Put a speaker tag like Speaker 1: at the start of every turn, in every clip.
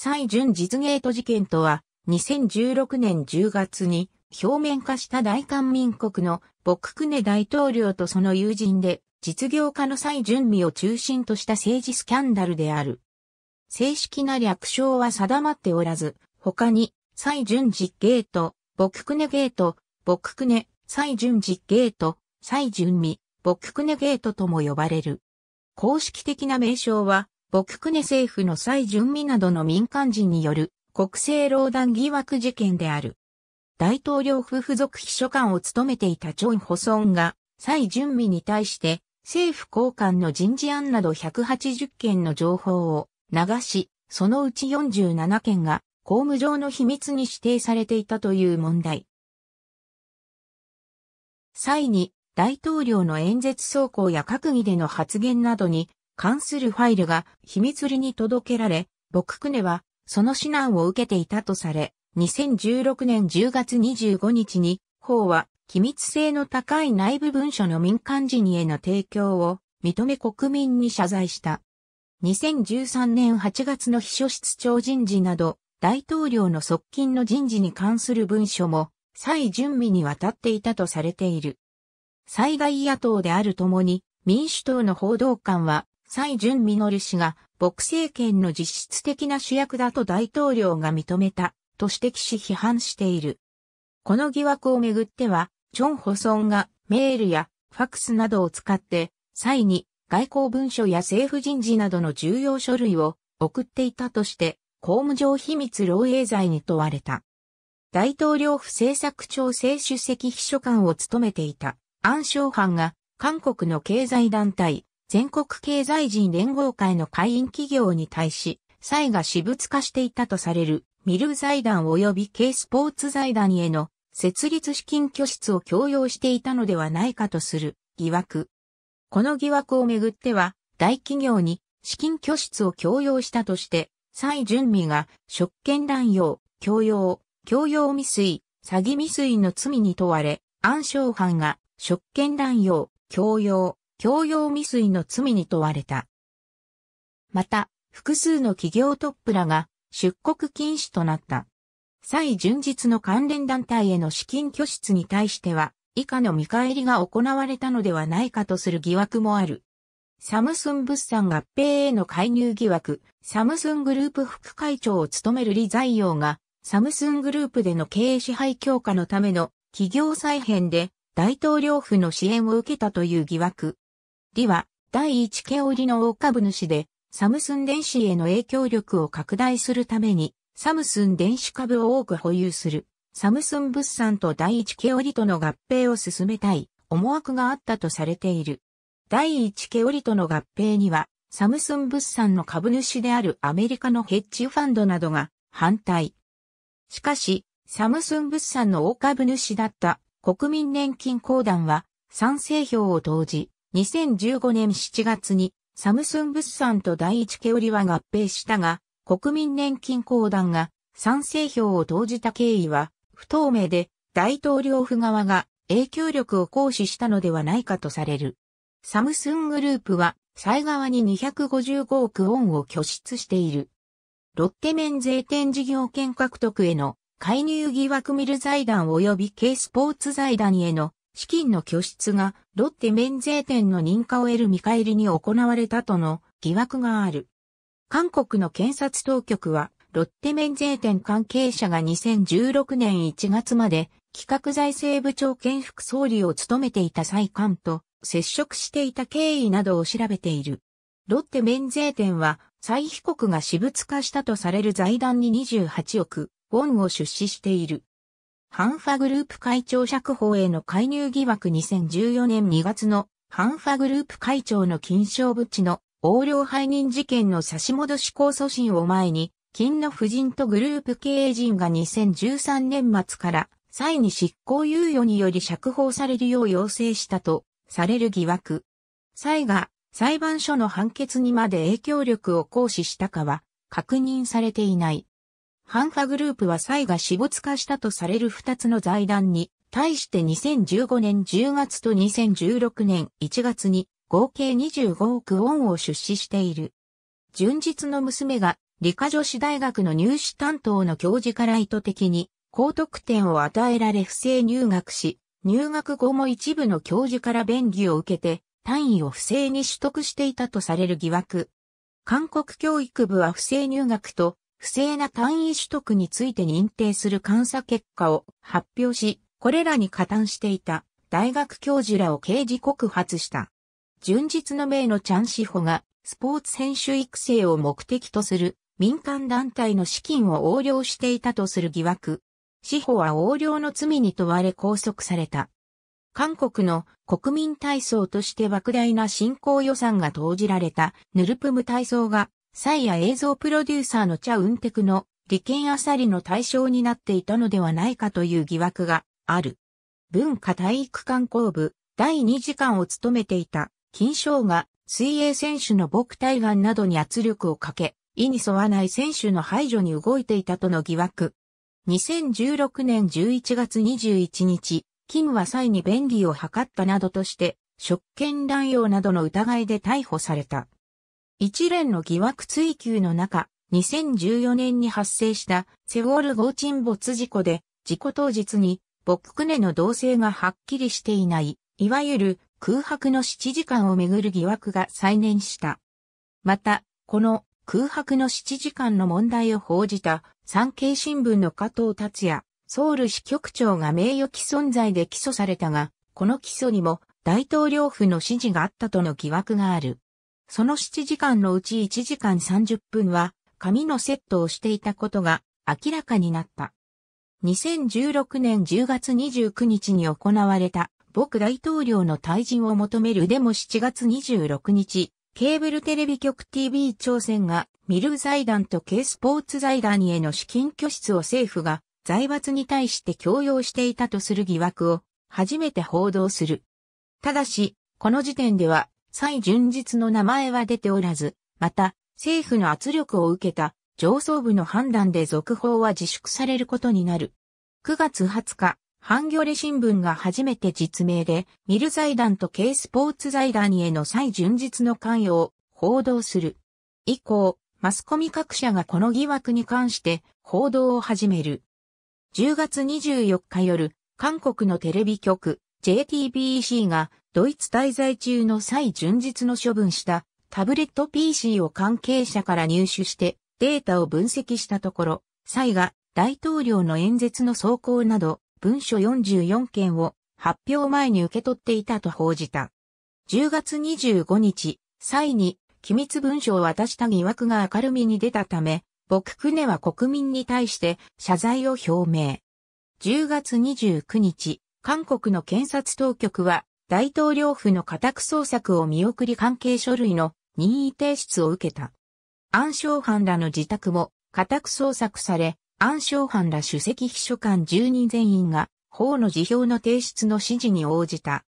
Speaker 1: 蔡純実ゲート事件とは、2016年10月に表面化した大韓民国のボククネ大統領とその友人で、実業家の蔡純美を中心とした政治スキャンダルである。正式な略称は定まっておらず、他に、蔡純実ゲート、ボククネゲート、ボククネ、蔡純実ゲート、蔡純美、ボククネゲートとも呼ばれる。公式的な名称は、牧久根政府の蔡準備などの民間人による国政労団疑惑事件である。大統領府付属秘書官を務めていたチョン・ホソンが、蔡準備に対して政府高官の人事案など180件の情報を流し、そのうち47件が公務上の秘密に指定されていたという問題。際に、大統領の演説走行や閣議での発言などに関するファイルが秘密裏に届けられ、僕クネはその指南を受けていたとされ、2016年10月25日に、法は機密性の高い内部文書の民間人への提供を認め国民に謝罪した。2013年8月の秘書室長人事など、大統領の側近の人事に関する文書も、再準備に渡っていたとされている。最大野党であるともに、民主党の報道官は、蔡淳実氏が、牧政権の実質的な主役だと大統領が認めた、と指摘し批判している。この疑惑をめぐっては、チョン・ホソンがメールやファクスなどを使って、際に外交文書や政府人事などの重要書類を送っていたとして、公務上秘密漏洩罪に問われた。大統領府政策調整主席秘書官を務めていた、暗証班が、韓国の経済団体、全国経済人連合会の会員企業に対し、債が私物化していたとされるミル財団及び K スポーツ財団への設立資金拠出を強要していたのではないかとする疑惑。この疑惑をめぐっては、大企業に資金拠出を強要したとして、蔡準美が職権乱用、強要、強要未遂、詐欺未遂の罪に問われ、暗証犯が職権乱用、強要、共用未遂の罪に問われた。また、複数の企業トップらが出国禁止となった。再純実の関連団体への資金拠出に対しては、以下の見返りが行われたのではないかとする疑惑もある。サムスン物産合併への介入疑惑、サムスングループ副会長を務める李在陽が、サムスングループでの経営支配強化のための企業再編で大統領府の支援を受けたという疑惑、李は、第一毛織の大株主で、サムスン電子への影響力を拡大するために、サムスン電子株を多く保有する、サムスン物産と第一毛織との合併を進めたい、思惑があったとされている。第一毛織との合併には、サムスン物産の株主であるアメリカのヘッジファンドなどが反対。しかし、サムスン物産の大株主だった国民年金公団は賛成票を投じ、2015年7月にサムスン物産と第一毛りは合併したが、国民年金公団が賛成票を投じた経緯は不透明で大統領府側が影響力を行使したのではないかとされる。サムスングループは、西側に255億ウォンを拠出している。ロッテ免税店事業権獲得への介入疑惑ミル財団及び K スポーツ財団への資金の拠出がロッテ免税店の認可を得る見返りに行われたとの疑惑がある。韓国の検察当局は、ロッテ免税店関係者が2016年1月まで企画財政部長兼副総理を務めていた蔡官と接触していた経緯などを調べている。ロッテ免税店は、再被告が私物化したとされる財団に28億ウォンを出資している。ハンファグループ会長釈放への介入疑惑2014年2月のハンファグループ会長の金賞ブッの横領背任事件の差し戻し控訴審を前に、金の夫人とグループ経営陣が2013年末から際に執行猶予により釈放されるよう要請したとされる疑惑。際が裁判所の判決にまで影響力を行使したかは確認されていない。ハンファグループは蔡が私物化したとされる2つの財団に、対して2015年10月と2016年1月に合計25億ウォンを出資している。純実の娘が理科女子大学の入試担当の教授から意図的に高得点を与えられ不正入学し、入学後も一部の教授から便宜を受けて単位を不正に取得していたとされる疑惑。韓国教育部は不正入学と不正な単位取得について認定する監査結果を発表し、これらに加担していた大学教授らを刑事告発した。純実の名のチャンシホがスポーツ選手育成を目的とする民間団体の資金を横領していたとする疑惑。司法は横領の罪に問われ拘束された。韓国の国民体操として莫大な振興予算が投じられたヌルプム体操がサイや映像プロデューサーのチャ・ウンテクの利権あさりの対象になっていたのではないかという疑惑がある。文化体育観光部第2次官を務めていた金賞が水泳選手の牧体岩などに圧力をかけ、意に沿わない選手の排除に動いていたとの疑惑。2016年11月21日、金は際に便宜を図ったなどとして、職権乱用などの疑いで逮捕された。一連の疑惑追及の中、2014年に発生したセウォル号沈没事故で、事故当日に、ボックの動静がはっきりしていない、いわゆる空白の7時間をめぐる疑惑が再燃した。また、この空白の7時間の問題を報じた産経新聞の加藤達也、ソウル支局長が名誉毀損罪で起訴されたが、この起訴にも大統領府の指示があったとの疑惑がある。その7時間のうち1時間30分は紙のセットをしていたことが明らかになった。2016年10月29日に行われた僕大統領の退陣を求めるデモ7月26日、ケーブルテレビ局 TV 朝鮮がミル財団と K スポーツ財団への資金拠出を政府が財閥に対して強要していたとする疑惑を初めて報道する。ただし、この時点では最純実の名前は出ておらず、また、政府の圧力を受けた上層部の判断で続報は自粛されることになる。9月20日、ハンギョレ新聞が初めて実名で、ミル財団と K スポーツ財団への再純実の関与を報道する。以降、マスコミ各社がこの疑惑に関して報道を始める。10月24日夜、韓国のテレビ局 JTBC がドイツ滞在中の際順日の処分したタブレット PC を関係者から入手してデータを分析したところ、際が大統領の演説の走行など文書44件を発表前に受け取っていたと報じた。10月25日、際に機密文書を渡した疑惑が明るみに出たため、僕クネは国民に対して謝罪を表明。10月29日、韓国の検察当局は大統領府の家宅捜索を見送り関係書類の任意提出を受けた。暗証犯らの自宅も家宅捜索され、暗証犯ら主席秘書官10人全員が法の辞表の提出の指示に応じた。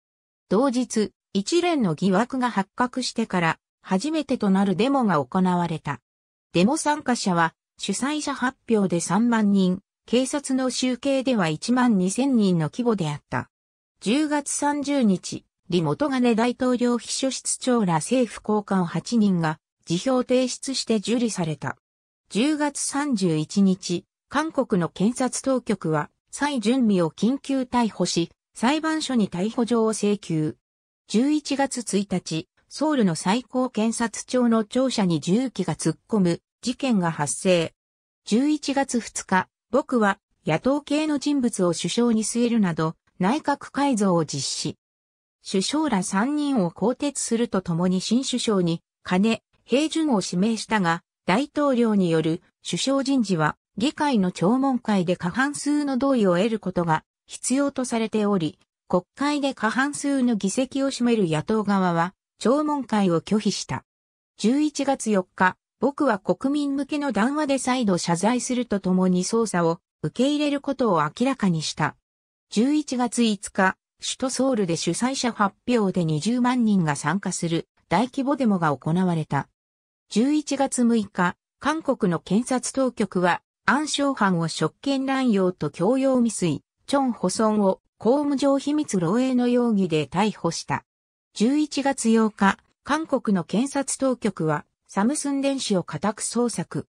Speaker 1: 同日、一連の疑惑が発覚してから初めてとなるデモが行われた。デモ参加者は主催者発表で3万人、警察の集計では1万2000人の規模であった。10月30日、リモトガネ大統領秘書室長ら政府高官8人が辞表提出して受理された。10月31日、韓国の検察当局は、再準備を緊急逮捕し、裁判所に逮捕状を請求。11月1日、ソウルの最高検察庁の庁舎に重機が突っ込む事件が発生。11月2日、僕は野党系の人物を首相に据えるなど、内閣改造を実施。首相ら3人を更迭するとともに新首相に金、平順を指名したが、大統領による首相人事は議会の聴聞会で過半数の同意を得ることが必要とされており、国会で過半数の議席を占める野党側は聴聞会を拒否した。11月4日、僕は国民向けの談話で再度謝罪するとともに捜査を受け入れることを明らかにした。11月5日、首都ソウルで主催者発表で20万人が参加する大規模デモが行われた。11月6日、韓国の検察当局は暗証犯を職権乱用と強要未遂、チョン・ホソンを公務上秘密漏洩の容疑で逮捕した。11月8日、韓国の検察当局はサムスン電子を家宅捜索。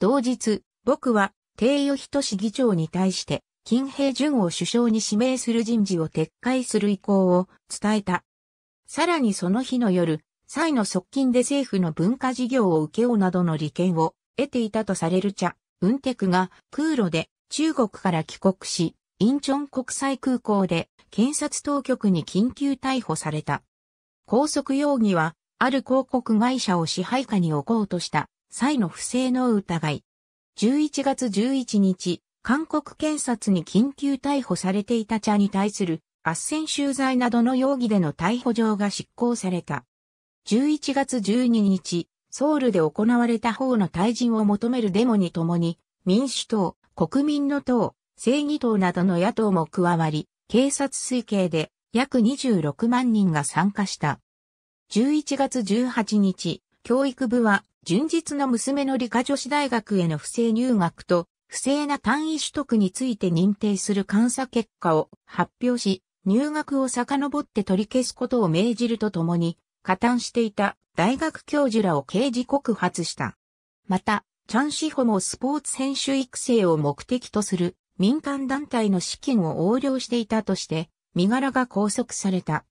Speaker 1: 同日、僕は、定与人市議長に対して、金平順を首相に指名する人事を撤回する意向を伝えた。さらにその日の夜、蔡の側近で政府の文化事業を請け負うなどの利権を得ていたとされる茶、雲テクが空路で中国から帰国し、インチョン国際空港で検察当局に緊急逮捕された。拘束容疑は、ある広告会社を支配下に置こうとした、際の不正の疑い。11月11日、韓国検察に緊急逮捕されていた茶に対する圧旋収罪などの容疑での逮捕状が執行された。11月12日、ソウルで行われた法の退陣を求めるデモにともに、民主党、国民の党、正義党などの野党も加わり、警察推計で約26万人が参加した。11月18日、教育部は、純実の娘の理科女子大学への不正入学と、不正な単位取得について認定する監査結果を発表し、入学を遡って取り消すことを命じるとともに、加担していた大学教授らを刑事告発した。また、チャンシホもスポーツ選手育成を目的とする民間団体の資金を横領していたとして、身柄が拘束された。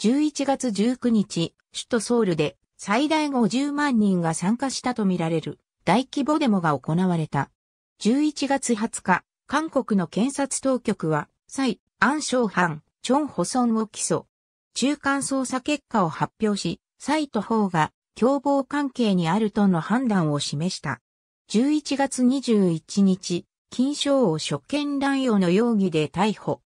Speaker 1: 11月19日、首都ソウルで最大50万人が参加したとみられる大規模デモが行われた。11月20日、韓国の検察当局は、蔡、安昌藩、チョン・ホソンを起訴。中間捜査結果を発表し、蔡と法が共謀関係にあるとの判断を示した。11月21日、金賞を職権乱用の容疑で逮捕。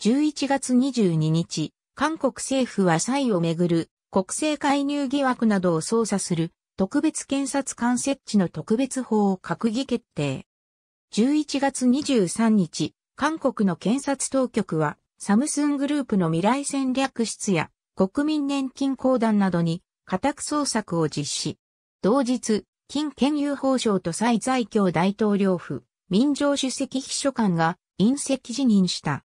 Speaker 1: 11月22日、韓国政府は蔡をめぐる国政介入疑惑などを捜査する特別検察官設置の特別法を閣議決定。11月23日、韓国の検察当局は、サムスングループの未来戦略室や国民年金公団などに家宅捜索を実施。同日、金建友法省と蔡在京大統領府、民情主席秘書官が隕石辞任した。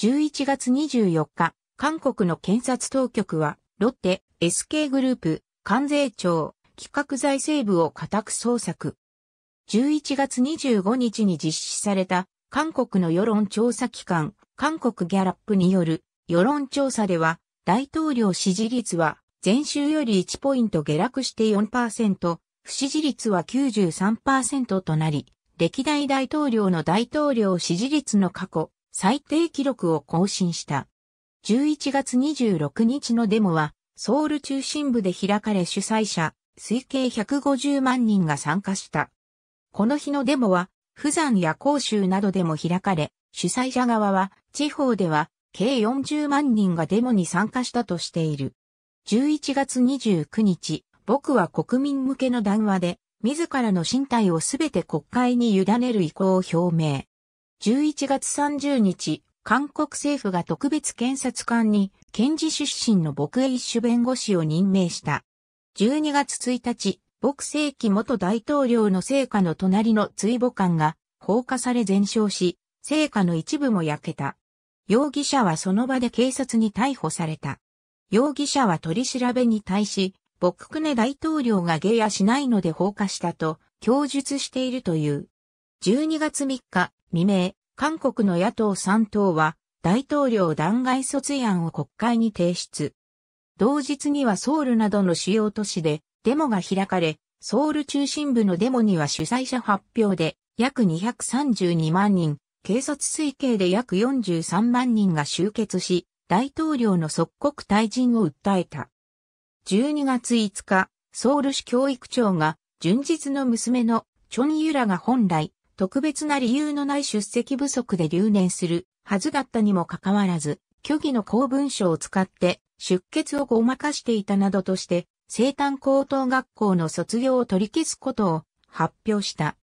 Speaker 1: 11月24日、韓国の検察当局は、ロッテ、SK グループ、関税庁、企画財政部を家宅捜索。11月25日に実施された韓国の世論調査機関、韓国ギャラップによる世論調査では、大統領支持率は前週より1ポイント下落して4%、不支持率は93%となり、歴代大統領の大統領支持率の過去最低記録を更新した。11月26日のデモは、ソウル中心部で開かれ主催者、推計150万人が参加した。この日のデモは、釜山や甲州などでも開かれ、主催者側は、地方では、計40万人がデモに参加したとしている。11月29日、僕は国民向けの談話で、自らの身体をすべて国会に委ねる意向を表明。11月30日、韓国政府が特別検察官に、検事出身の牧営一種弁護士を任命した。12月1日、牧世紀元大統領の聖火の隣の追母艦が放火され全焼し、聖火の一部も焼けた。容疑者はその場で警察に逮捕された。容疑者は取り調べに対し、ボクク大統領が下野しないので放火したと供述しているという。12月3日未明、韓国の野党3党は大統領弾劾訴追案を国会に提出。同日にはソウルなどの主要都市でデモが開かれ、ソウル中心部のデモには主催者発表で約232万人、警察推計で約43万人が集結し、大統領の即刻退陣を訴えた。12月5日、ソウル市教育長が、純実の娘のチョン・ユラが本来、特別な理由のない出席不足で留年するはずだったにもかかわらず、虚偽の公文書を使って出欠をごまかしていたなどとして、生誕高等学校の卒業を取り消すことを発表した。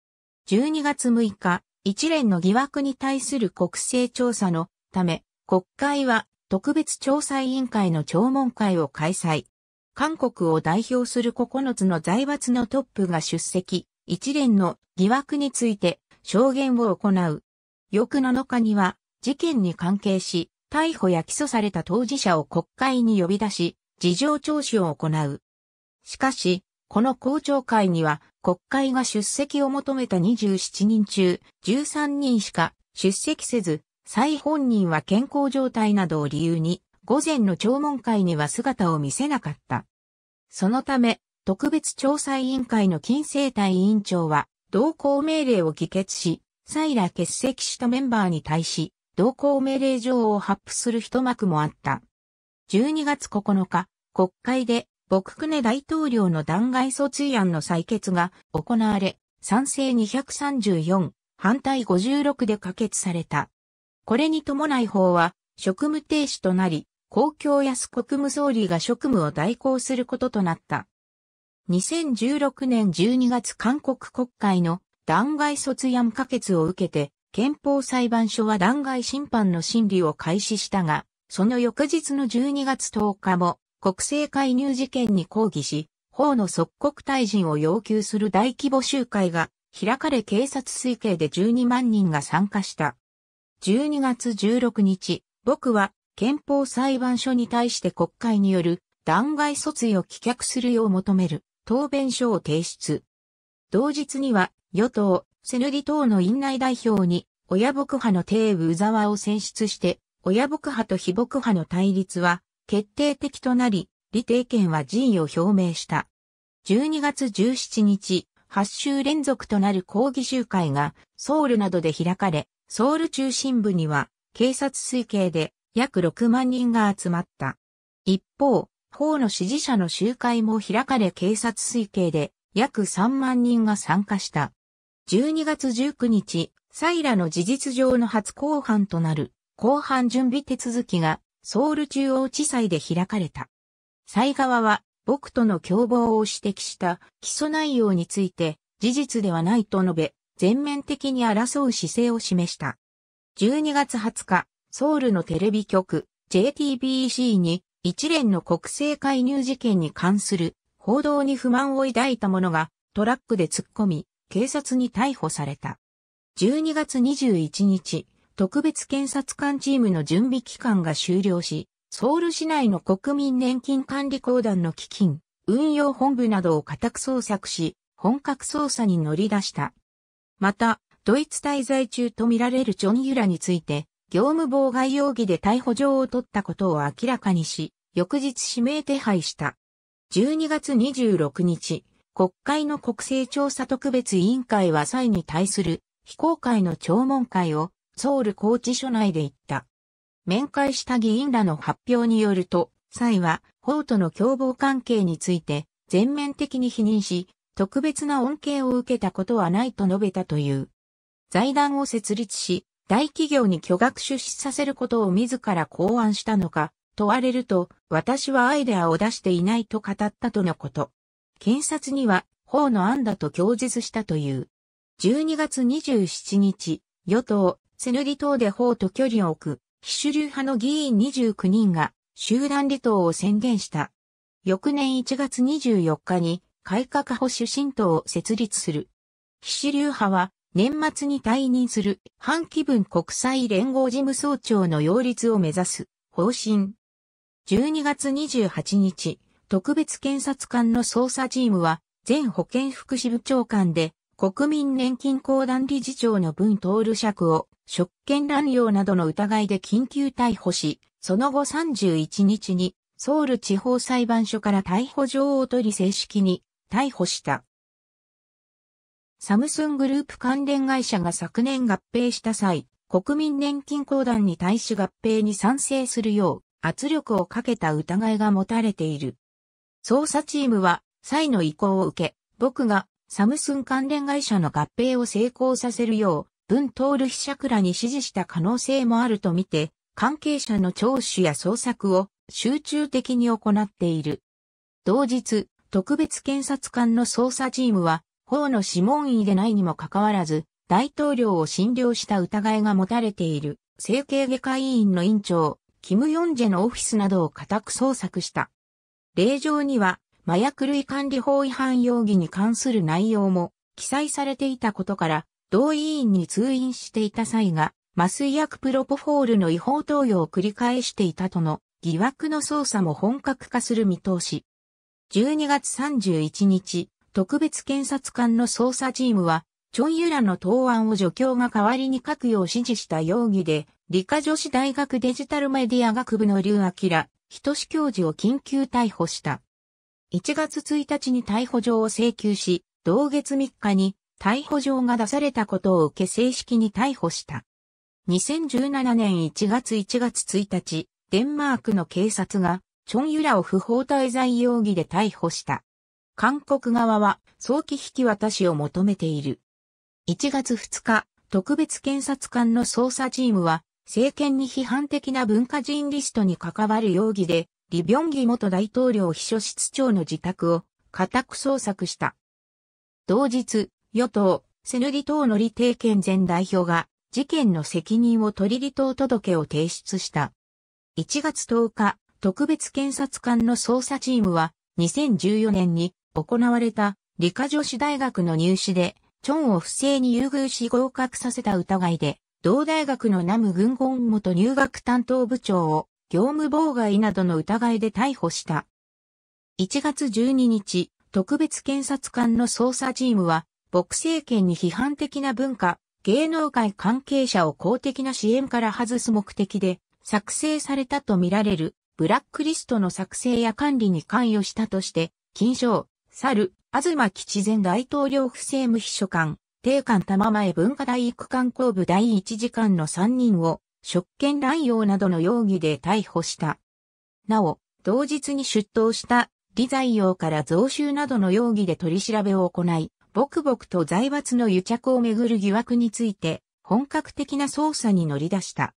Speaker 1: 12月6日、一連の疑惑に対する国勢調査のため、国会は特別調査委員会の聴聞会を開催。韓国を代表する9つの財閥のトップが出席、一連の疑惑について証言を行う。翌7日には事件に関係し、逮捕や起訴された当事者を国会に呼び出し、事情聴取を行う。しかし、この公聴会には国会が出席を求めた27人中13人しか出席せず、再本人は健康状態などを理由に午前の聴聞会には姿を見せなかった。そのため、特別調査委員会の金生隊委員長は同行命令を議決し、再来欠席したメンバーに対し、同行命令状を発布する一幕もあった。12月9日、国会で朴久根大統領の弾劾訴追案の採決が行われ、賛成234、反対56で可決された。これに伴い法は職務停止となり、公共安国務総理が職務を代行することとなった。2016年12月韓国国会の弾劾訴追案可決を受けて、憲法裁判所は弾劾審判の審理を開始したが、その翌日の12月10日も国政介入事件に抗議し、法の即刻退陣を要求する大規模集会が開かれ警察推計で12万人が参加した。12月16日、僕は憲法裁判所に対して国会による弾劾訴追を棄却するよう求める答弁書を提出。同日には与党、セヌリ党の院内代表に親僕派の帝ー沢を選出して、親僕派と非僕派の対立は決定的となり、李定権は辞意を表明した。12月17日、8週連続となる抗議集会がソウルなどで開かれ、ソウル中心部には警察推計で約6万人が集まった。一方、法の支持者の集会も開かれ警察推計で約3万人が参加した。12月19日、サイラの事実上の初公判となる公判準備手続きがソウル中央地裁で開かれた。蔡側は、僕との共謀を指摘した起訴内容について、事実ではないと述べ、全面的に争う姿勢を示した。12月20日、ソウルのテレビ局 JTBC に一連の国政介入事件に関する報道に不満を抱いた者がトラックで突っ込み、警察に逮捕された。12月21日、特別検察官チームの準備期間が終了し、ソウル市内の国民年金管理公団の基金、運用本部などを家宅捜索し、本格捜査に乗り出した。また、ドイツ滞在中とみられるチョン・ユラについて、業務妨害容疑で逮捕状を取ったことを明らかにし、翌日指名手配した。12月26日、国会の国勢調査特別委員会は際に対する非公開の聴聞会をソウル拘置所内で言った。面会した議員らの発表によると、蔡は、法との共謀関係について、全面的に否認し、特別な恩恵を受けたことはないと述べたという。財団を設立し、大企業に巨額出資させることを自ら考案したのか、問われると、私はアイデアを出していないと語ったとのこと。検察には、法の案だと供述したという。12月27日、与党、セヌ離島で法と距離を置く、非主流派の議員29人が集団離党を宣言した。翌年1月24日に改革保守新党を設立する。非主流派は年末に退任する反気分国際連合事務総長の擁立を目指す方針。12月28日、特別検察官の捜査チームは前保健福祉部長官で国民年金公団理事長の文徹尺を職権乱用などの疑いで緊急逮捕し、その後31日にソウル地方裁判所から逮捕状を取り正式に逮捕した。サムスングループ関連会社が昨年合併した際、国民年金公団に対し合併に賛成するよう圧力をかけた疑いが持たれている。捜査チームは、際の意向を受け、僕がサムスン関連会社の合併を成功させるよう文徹被釈らに指示した可能性もあるとみて、関係者の聴取や捜索を集中的に行っている。同日、特別検察官の捜査チームは、法の諮問医でないにもかかわらず、大統領を診療した疑いが持たれている、整形外科医院の院長、キム・ヨンジェのオフィスなどを家宅捜索した。令状には、麻薬類管理法違反容疑に関する内容も記載されていたことから、同委員に通院していた際が、麻酔薬プロポフォールの違法投与を繰り返していたとの疑惑の捜査も本格化する見通し。12月31日、特別検察官の捜査チームは、チョンユラの答案を助教が代わりに書くよう指示した容疑で、理科女子大学デジタルメディア学部の劉明、人志教授を緊急逮捕した。1月1日に逮捕状を請求し、同月3日に逮捕状が出されたことを受け正式に逮捕した。2017年1月1月1日、デンマークの警察が、チョン・ユラを不法滞在容疑で逮捕した。韓国側は早期引き渡しを求めている。1月2日、特別検察官の捜査チームは、政権に批判的な文化人リストに関わる容疑で、リ・ビョンギ元大統領秘書室長の自宅を家宅捜索した。同日、与党、セヌギ党の李定権前代表が、事件の責任を取り離党届を提出した。1月10日、特別検察官の捜査チームは、2014年に行われた理科女子大学の入試で、チョンを不正に優遇し合格させた疑いで、同大学のグン軍ン元入学担当部長を業務妨害などの疑いで逮捕した。1月12日、特別検察官の捜査チームは、牧政権に批判的な文化、芸能界関係者を公的な支援から外す目的で作成されたとみられるブラックリストの作成や管理に関与したとして、金賞、猿、東吉前大統領府政務秘書官、定官玉前文化大育観光部第一次官の3人を、職権乱用などの容疑で逮捕した。なお、同日に出頭した、理財用から増収などの容疑で取り調べを行い、ボクボクと財閥の癒着をめぐる疑惑について、本格的な捜査に乗り出した。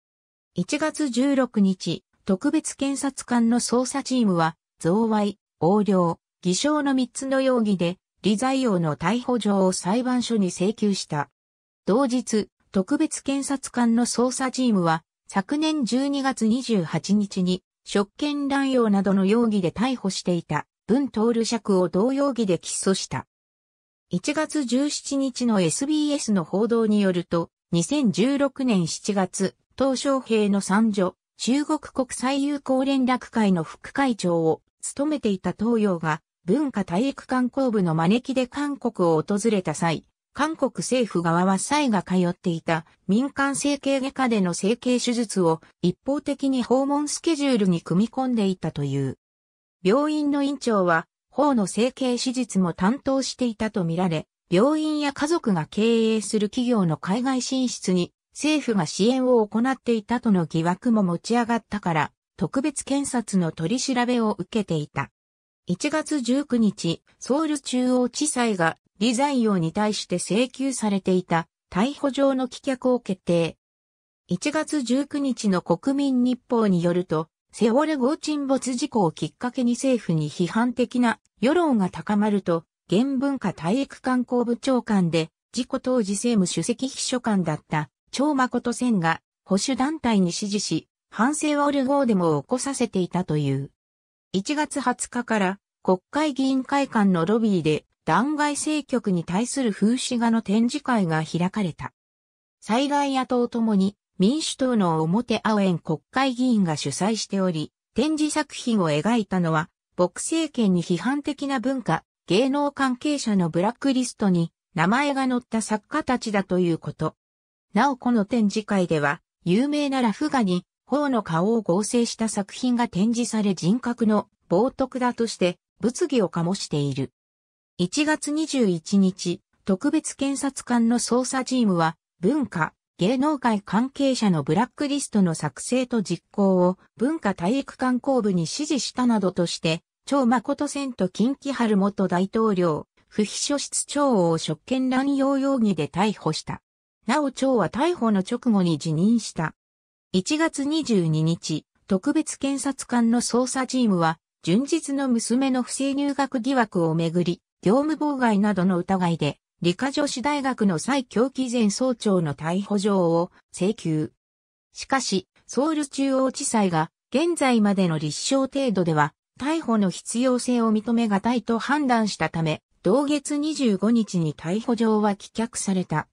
Speaker 1: 1月16日、特別検察官の捜査チームは、贈賄、横領、偽証の3つの容疑で、理財用の逮捕状を裁判所に請求した。同日、特別検察官の捜査チームは、昨年12月28日に、職権乱用などの容疑で逮捕していた、文徹釈を同容疑で起訴した。1月17日の SBS の報道によると、2016年7月、東小平の三女、中国国際友好連絡会の副会長を務めていた東洋が文化体育観光部の招きで韓国を訪れた際、韓国政府側は蔡が通っていた民間整形外科での整形手術を一方的に訪問スケジュールに組み込んでいたという。病院の院長は方の整形手術も担当していたとみられ、病院や家族が経営する企業の海外進出に政府が支援を行っていたとの疑惑も持ち上がったから、特別検察の取り調べを受けていた。1月19日、ソウル中央地裁がリザイオに対して請求されていた逮捕状の棄却を決定。1月19日の国民日報によると、セオレ号沈没事故をきっかけに政府に批判的な世論が高まると、原文化体育観光部長官で、事故当時政務主席秘書官だった、張誠専が、保守団体に指示し、反省オルゴーデモを起こさせていたという。1月20日から、国会議員会館のロビーで、弾劾政局に対する風刺画の展示会が開かれた。最大野党ともに、民主党の表アウェン国会議員が主催しており、展示作品を描いたのは、朴政権に批判的な文化、芸能関係者のブラックリストに名前が載った作家たちだということ。なおこの展示会では、有名なラフ画に、頬の顔を合成した作品が展示され人格の冒涜だとして物議を醸している。1月21日、特別検察官の捜査チームは、文化、芸能界関係者のブラックリストの作成と実行を文化体育観光部に指示したなどとして、張誠選と近畿春元大統領、不秘書室長を職権乱用容疑で逮捕した。なお長は逮捕の直後に辞任した。1月22日、特別検察官の捜査チームは、純実の娘の不正入学疑惑をめぐり、業務妨害などの疑いで、理科女子大学の蔡京紀前総長の逮捕状を請求。しかし、ソウル中央地裁が、現在までの立証程度では、逮捕の必要性を認めがたいと判断したため、同月25日に逮捕状は棄却された。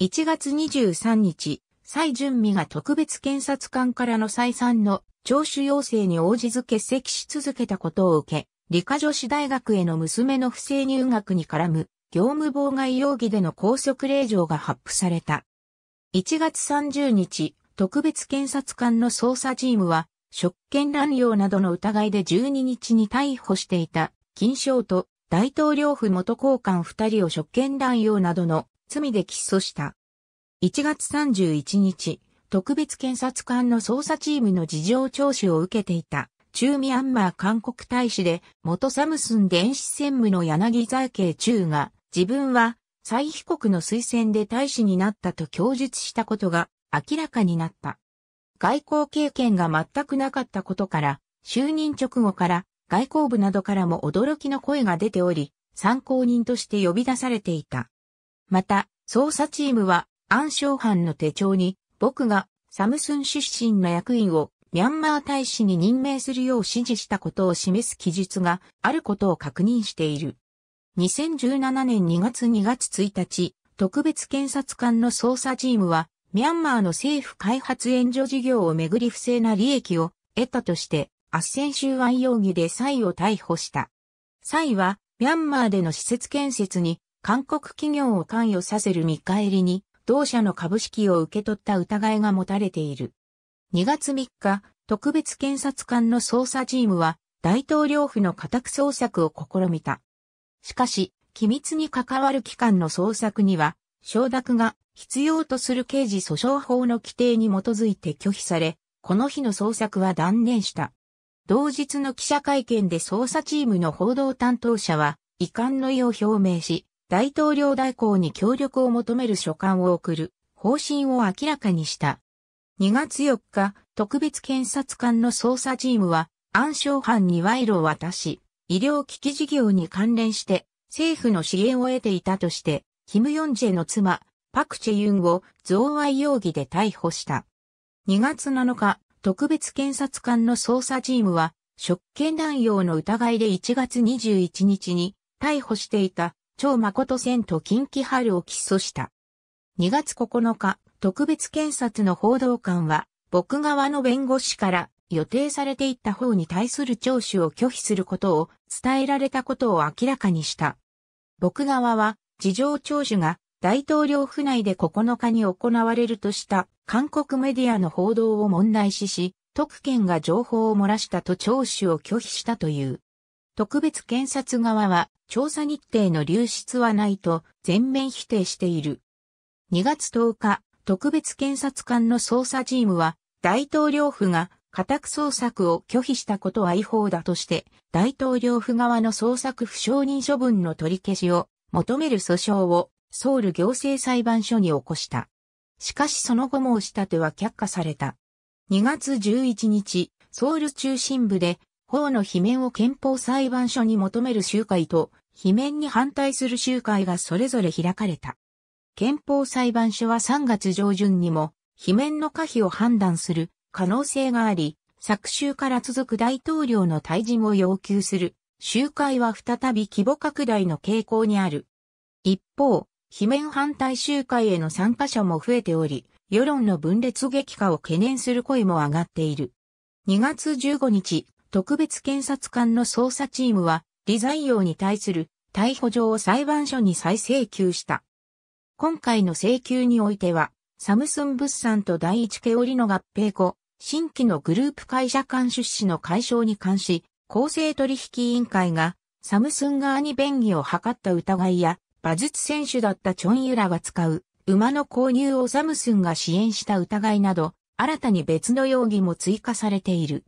Speaker 1: 1月23日、蔡準美が特別検察官からの再三の聴取要請に応じず欠席し続けたことを受け、理科女子大学への娘の不正入学に絡む業務妨害容疑での拘束令状が発布された。1月30日、特別検察官の捜査チームは職権乱用などの疑いで12日に逮捕していた、金賞と大統領府元高官2人を職権乱用などの罪で起訴した。1月31日、特別検察官の捜査チームの事情聴取を受けていた、中ミャンマー韓国大使で、元サムスン電子専務の柳沢慶中が、自分は、再被告の推薦で大使になったと供述したことが明らかになった。外交経験が全くなかったことから、就任直後から外交部などからも驚きの声が出ており、参考人として呼び出されていた。また、捜査チームは暗証班の手帳に、僕がサムスン出身の役員をミャンマー大使に任命するよう指示したことを示す記述があることを確認している。2017年2月2月1日、特別検察官の捜査チームはミャンマーの政府開発援助事業をめぐり不正な利益を得たとして、圧旋収賄容疑でイを逮捕した。イは、ミャンマーでの施設建設に、韓国企業を関与させる見返りに、同社の株式を受け取った疑いが持たれている。2月3日、特別検察官の捜査チームは、大統領府の家宅捜索を試みた。しかし、機密に関わる機関の捜索には、承諾が必要とする刑事訴訟法の規定に基づいて拒否され、この日の捜索は断念した。同日の記者会見で捜査チームの報道担当者は、遺憾の意を表明し、大統領代行に協力を求める書簡を送る方針を明らかにした。2月4日、特別検察官の捜査チームは、暗証犯に賄賂を渡し、医療機器事業に関連して、政府の支援を得ていたとして、キム・ヨンジェの妻、パクチェユンを贈賄容疑で逮捕した。2月7日、特別検察官の捜査チームは、職権乱用の疑いで1月21日に逮捕していた張誠戦と近畿春を起訴した。2月9日、特別検察の報道官は、僕側の弁護士から予定されていた方に対する聴取を拒否することを伝えられたことを明らかにした。僕側は、事情聴取が大統領府内で9日に行われるとした韓国メディアの報道を問題視し、特権が情報を漏らしたと聴取を拒否したという。特別検察側は調査日程の流出はないと全面否定している。2月10日、特別検察官の捜査チームは大統領府が家宅捜索を拒否したことは違法だとして、大統領府側の捜索不承認処分の取り消しを求める訴訟をソウル行政裁判所に起こした。しかしその後もし立ては却下された。2月11日、ソウル中心部で、法の罷免を憲法裁判所に求める集会と、罷免に反対する集会がそれぞれ開かれた。憲法裁判所は3月上旬にも、罷免の可否を判断する可能性があり、昨週から続く大統領の退陣を要求する集会は再び規模拡大の傾向にある。一方、非免反対集会への参加者も増えており、世論の分裂激化を懸念する声も上がっている。2月15日、特別検察官の捜査チームは、理財用に対する逮捕状を裁判所に再請求した。今回の請求においては、サムスン物産と第一ケオリの合併後、新規のグループ会社間出資の解消に関し、公正取引委員会が、サムスン側に便宜を図った疑いや、馬術選手だったチョン・ユラが使う馬の購入をサムスンが支援した疑いなど、新たに別の容疑も追加されている。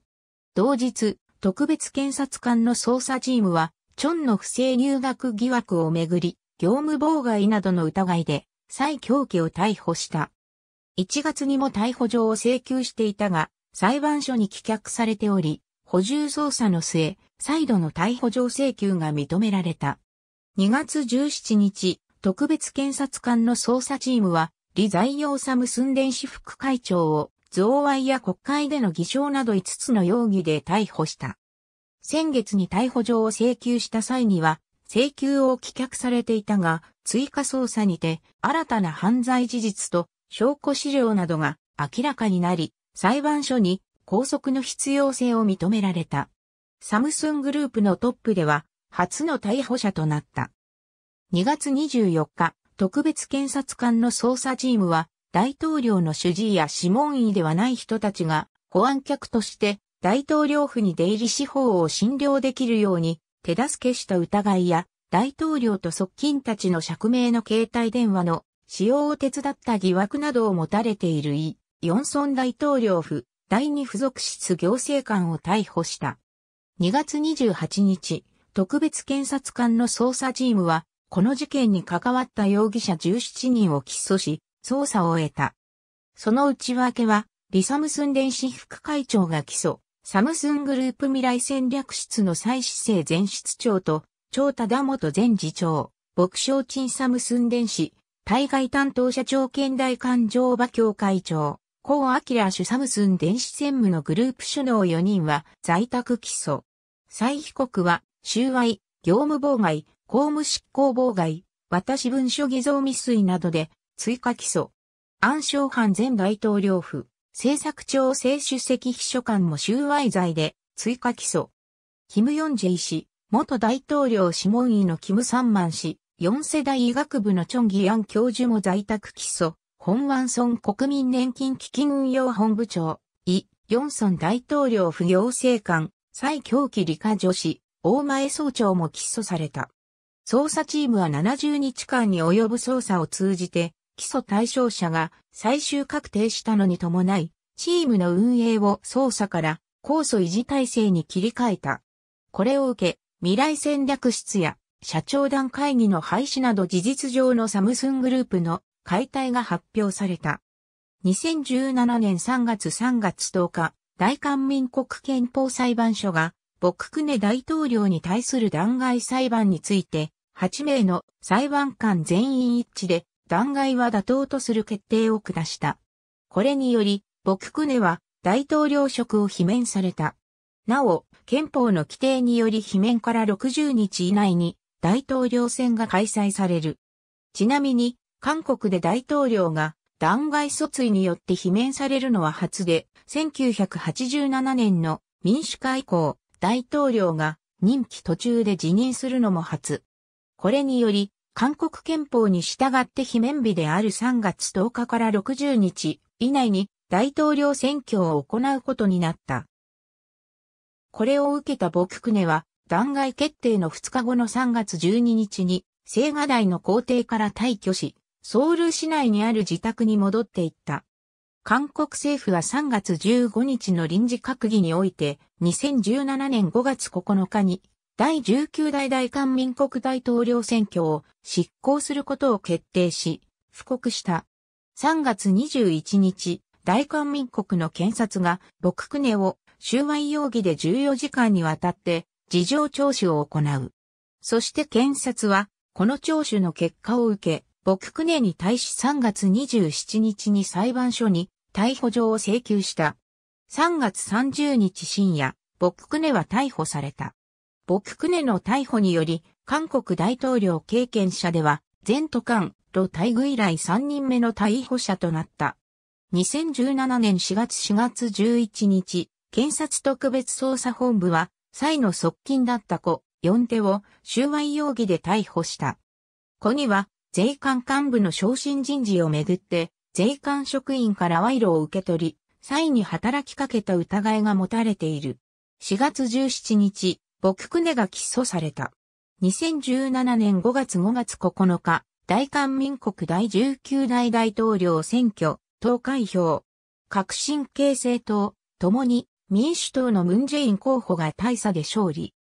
Speaker 1: 同日、特別検察官の捜査チームは、チョンの不正入学疑惑をめぐり、業務妨害などの疑いで、再狂気を逮捕した。1月にも逮捕状を請求していたが、裁判所に棄却されており、補充捜査の末、再度の逮捕状請求が認められた。2月17日、特別検察官の捜査チームは、理財用サムスン電子副会長を、贈賄や国会での偽証など5つの容疑で逮捕した。先月に逮捕状を請求した際には、請求を棄却されていたが、追加捜査にて、新たな犯罪事実と証拠資料などが明らかになり、裁判所に拘束の必要性を認められた。サムスングループのトップでは、初の逮捕者となった。2月24日、特別検察官の捜査チームは、大統領の主治医や諮問医ではない人たちが、保安客として大統領府に出入り司法を診療できるように手助けした疑いや、大統領と側近たちの釈明の携帯電話の使用を手伝った疑惑などを持たれているイ・ヨンソン大統領府第二付属室行政官を逮捕した。2月28日、特別検察官の捜査チームは、この事件に関わった容疑者17人を起訴し、捜査を終えた。その内訳は、リサムスン電子副会長が起訴、サムスングループ未来戦略室の再市政前室長と、長忠元前次長、牧商鎮サムスン電子、対外担当社長県大官上馬協会長、高明主サムスン電子専務のグループ首脳4人は在宅起訴。再被告は収賄、業務妨害、公務執行妨害、私文書偽造未遂などで追加起訴。暗証犯前大統領府、政策調整主席秘書官も収賄罪で追加起訴。キム・ヨンジェイ氏、元大統領諮問委のキム・サンマン氏、四世代医学部のチョン・ギアン教授も在宅起訴、ホン・ワンソン国民年金基金運用本部長、イ・ヨンソン大統領府行政官、蔡京輝理科女子、大前総長も起訴された。捜査チームは70日間に及ぶ捜査を通じて、起訴対象者が最終確定したのに伴い、チームの運営を捜査から控訴維持体制に切り替えた。これを受け、未来戦略室や社長団会議の廃止など事実上のサムスングループの解体が発表された。2017年3月3月10日、大韓民国憲法裁判所がボククネ大統領に対する弾劾裁判について、8名の裁判官全員一致で、弾劾は妥当とする決定を下した。これにより、ボククネは大統領職を罷免された。なお、憲法の規定により罷免から60日以内に大統領選が開催される。ちなみに、韓国で大統領が弾劾訴追によって罷免されるのは初で、1987年の民主化以降、大統領が任期途中で辞任するのも初。これにより、韓国憲法に従って非免日である3月10日から60日以内に大統領選挙を行うことになった。これを受けたボククネは、弾劾決定の2日後の3月12日に、青瓦台の皇帝から退去し、ソウル市内にある自宅に戻っていった。韓国政府は3月15日の臨時閣議において、2017年5月9日に、第19代大韓民国大統領選挙を執行することを決定し、布告した。3月21日、大韓民国の検察が、僕クネを収賄容疑で14時間にわたって事情聴取を行う。そして検察は、この聴取の結果を受け、僕クネに対し3月27日に裁判所に逮捕状を請求した。3月30日深夜、ボククネは逮捕された。ボククネの逮捕により、韓国大統領経験者では、前途官、ロ大遇以来3人目の逮捕者となった。2017年4月4月11日、検察特別捜査本部は、蔡の側近だった子、四手を収賄容疑で逮捕した。子には、税関幹部の昇進人事をめぐって、税関職員から賄賂を受け取り、際に働きかけた疑いが持たれている。4月17日、僕クネが起訴された。2017年5月5月9日、大韓民国第19代大統領選挙、投開票。革新形成党、共に民主党のムンジェイン候補が大差で勝利。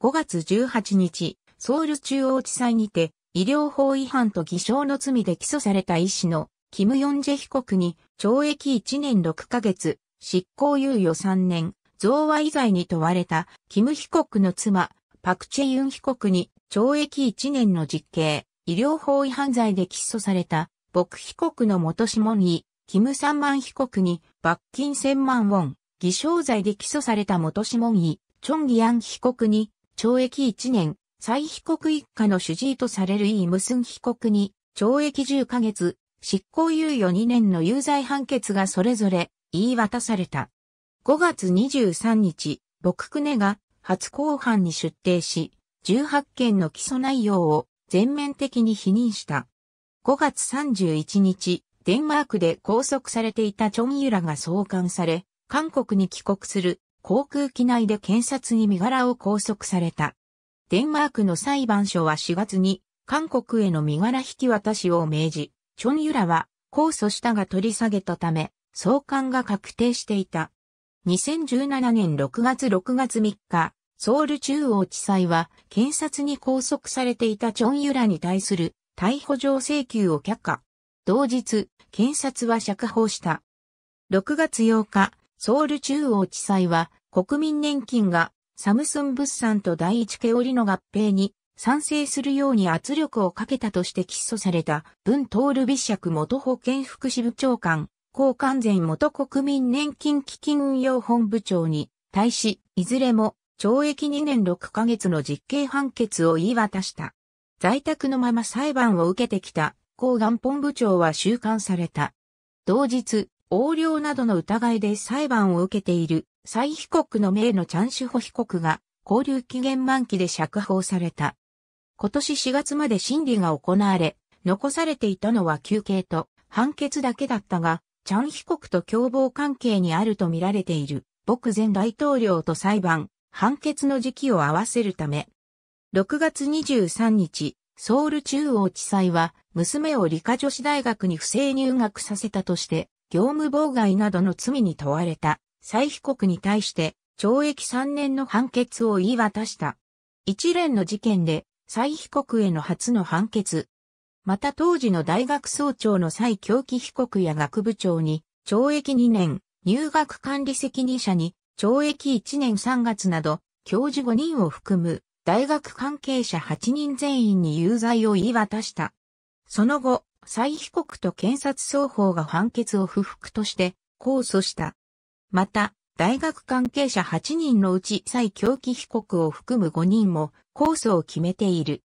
Speaker 1: 5月18日、ソウル中央地裁にて、医療法違反と偽証の罪で起訴された医師のキム・ヨンジェ被告に懲役1年6ヶ月、執行猶予3年、贈賄罪に問われたキム被告の妻、パク・チェユン被告に懲役1年の実刑、医療法違反罪で起訴された、僕被告の元諮問医、キム・サンマン被告に罰金1000万ウォン、偽証罪で起訴された元諮問医、チョン・ギアン被告に懲役1年、再被告一家の主治医とされるイ・ムスン被告に懲役10ヶ月、執行猶予2年の有罪判決がそれぞれ言い渡された。5月23日、僕クネが初公判に出廷し、18件の起訴内容を全面的に否認した。5月31日、デンマークで拘束されていたチョン・ユラが送還され、韓国に帰国する航空機内で検察に身柄を拘束された。デンマークの裁判所は4月に韓国への身柄引き渡しを命じ、チョン・ユラは控訴したが取り下げたため、送還が確定していた。2017年6月6月3日、ソウル中央地裁は、検察に拘束されていたチョン・ユラに対する逮捕状請求を却下。同日、検察は釈放した。6月8日、ソウル中央地裁は、国民年金がサムスン物産と第一ケオリの合併に賛成するように圧力をかけたとして起訴された、文徹美釈元保健福祉部長官、高完前元国民年金基金運用本部長に、対し、いずれも、懲役2年6ヶ月の実刑判決を言い渡した。在宅のまま裁判を受けてきた、高元本部長は収監された。同日、横領などの疑いで裁判を受けている、再被告の名のチャンシュホ被告が、交流期限満期で釈放された。今年4月まで審理が行われ、残されていたのは休憩と判決だけだったが、チャン被告と共謀関係にあるとみられている、僕前大統領と裁判、判決の時期を合わせるため、6月23日、ソウル中央地裁は、娘を理科女子大学に不正入学させたとして、業務妨害などの罪に問われた、再被告に対して、懲役3年の判決を言い渡した。一連の事件で、再被告への初の判決。また当時の大学総長の蔡京気被告や学部長に懲役2年、入学管理責任者に懲役1年3月など、教授5人を含む大学関係者8人全員に有罪を言い渡した。その後、再被告と検察双方が判決を不服として控訴した。また、大学関係者8人のうち最狂気被告を含む5人も控訴を決めている。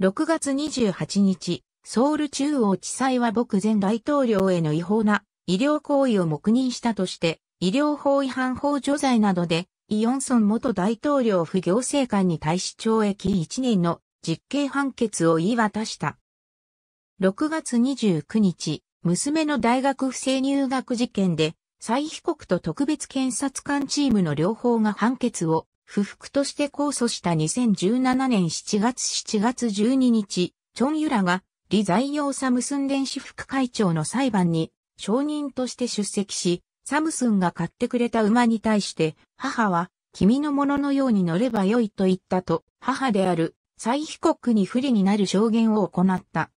Speaker 1: 6月28日、ソウル中央地裁は僕前大統領への違法な医療行為を黙認したとして、医療法違反法除罪などで、イ・ヨンソン元大統領不行政官に対し懲役1年の実刑判決を言い渡した。6月29日、娘の大学不正入学事件で、再被告と特別検察官チームの両方が判決を不服として控訴した2017年7月7月12日、チョン・ユラが、理財用サムスン電子副会長の裁判に、証人として出席し、サムスンが買ってくれた馬に対して、母は、君のもののように乗ればよいと言ったと、母である、再被告に不利になる証言を行った。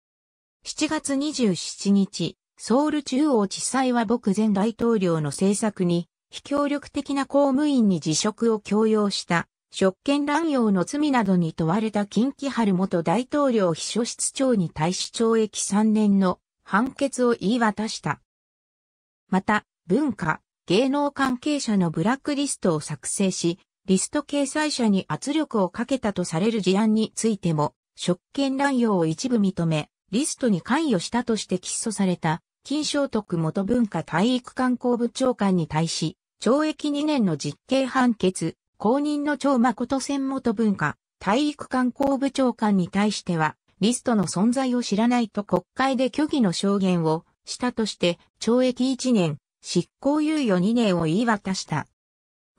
Speaker 1: 7月27日、ソウル中央地裁は僕前大統領の政策に、非協力的な公務員に辞職を強要した、職権乱用の罪などに問われた近畿春元大統領秘書室長に対し懲役3年の判決を言い渡した。また、文化、芸能関係者のブラックリストを作成し、リスト掲載者に圧力をかけたとされる事案についても、職権乱用を一部認め、リストに関与したとして起訴された金正徳元文化体育観光部長官に対し、懲役2年の実刑判決、公認の長誠専元文化体育観光部長官に対しては、リストの存在を知らないと国会で虚偽の証言をしたとして、懲役1年、執行猶予2年を言い渡した。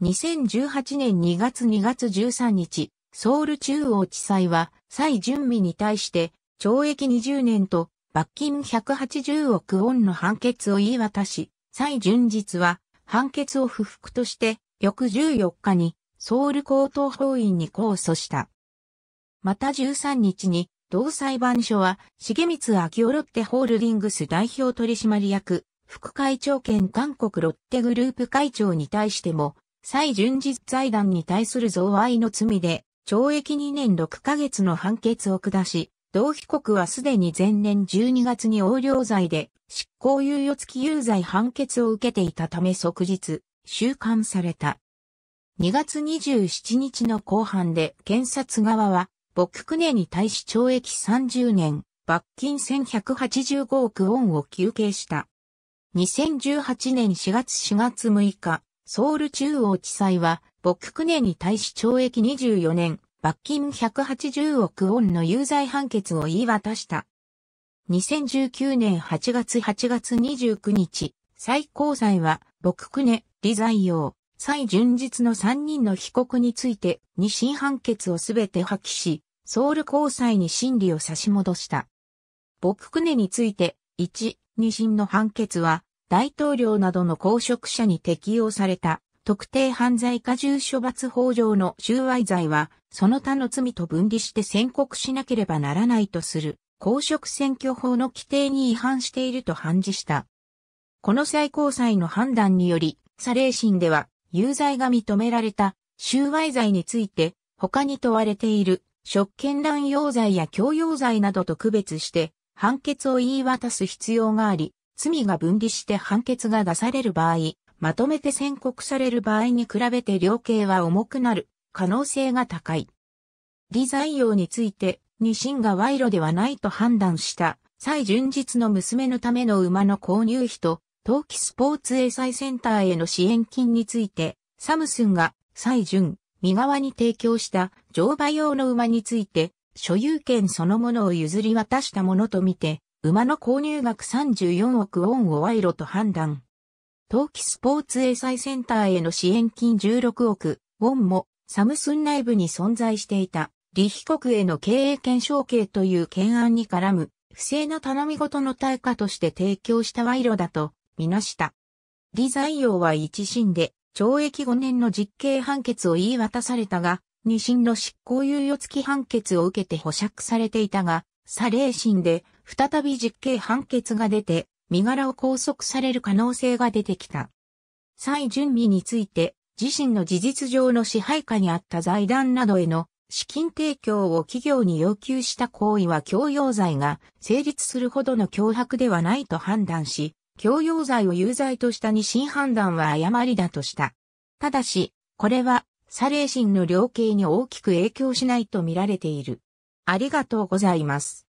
Speaker 1: 2018年2月2月13日、ソウル中央地裁は、蔡準備に対して、懲役20年と罰金180億ウォンの判決を言い渡し、蔡順実は判決を不服として翌14日にソウル高等法院に控訴した。また13日に同裁判所は重光明夫ロッテホールディングス代表取締役副会長兼韓国ロッテグループ会長に対しても蔡順実財団に対する贈賄の罪で懲役2年6ヶ月の判決を下し、同被告はすでに前年12月に横領罪で執行猶予付き有罪判決を受けていたため即日収監された。2月27日の公判で検察側は、僕ク年に対し懲役30年、罰金1185億ウォンを求刑した。2018年4月4月6日、ソウル中央地裁は、僕ク年に対し懲役24年、罰金180億ウォンの有罪判決を言い渡した。2019年8月8月29日、最高裁は、僕久根、理財用、蔡純実の3人の被告について、二審判決をすべて破棄し、ソウル高裁に審理を差し戻した。僕久根について、1、二審の判決は、大統領などの公職者に適用された、特定犯罪過重処罰法上の収賄罪は、その他の罪と分離して宣告しなければならないとする公職選挙法の規定に違反していると判事した。この最高裁の判断により、サレー審では有罪が認められた収賄罪について他に問われている職権乱用罪や強要罪などと区別して判決を言い渡す必要があり、罪が分離して判決が出される場合、まとめて宣告される場合に比べて量刑は重くなる可能性が高い。理財用について、二ンが賄賂ではないと判断した、蔡純実の娘のための馬の購入費と、冬季スポーツ英才センターへの支援金について、サムスンが、蔡純、身側に提供した乗馬用の馬について、所有権そのものを譲り渡したものとみて、馬の購入額34億ウォンを賄賂と判断。冬季スポーツ英才センターへの支援金16億ウォンもサムスン内部に存在していた、李被告への経営権承継という懸案に絡む、不正な頼み事の対価として提供した賄賂だと、みなした。李在用は一審で、懲役5年の実刑判決を言い渡されたが、二審の執行猶予付き判決を受けて保釈されていたが、されい審で再び実刑判決が出て、身柄を拘束される可能性が出てきた。蔡準備について、自身の事実上の支配下にあった財団などへの資金提供を企業に要求した行為は強要罪が成立するほどの脅迫ではないと判断し、強要罪を有罪とした二審判断は誤りだとした。ただし、これは、サレーンの量刑に大きく影響しないと見られている。ありがとうございます。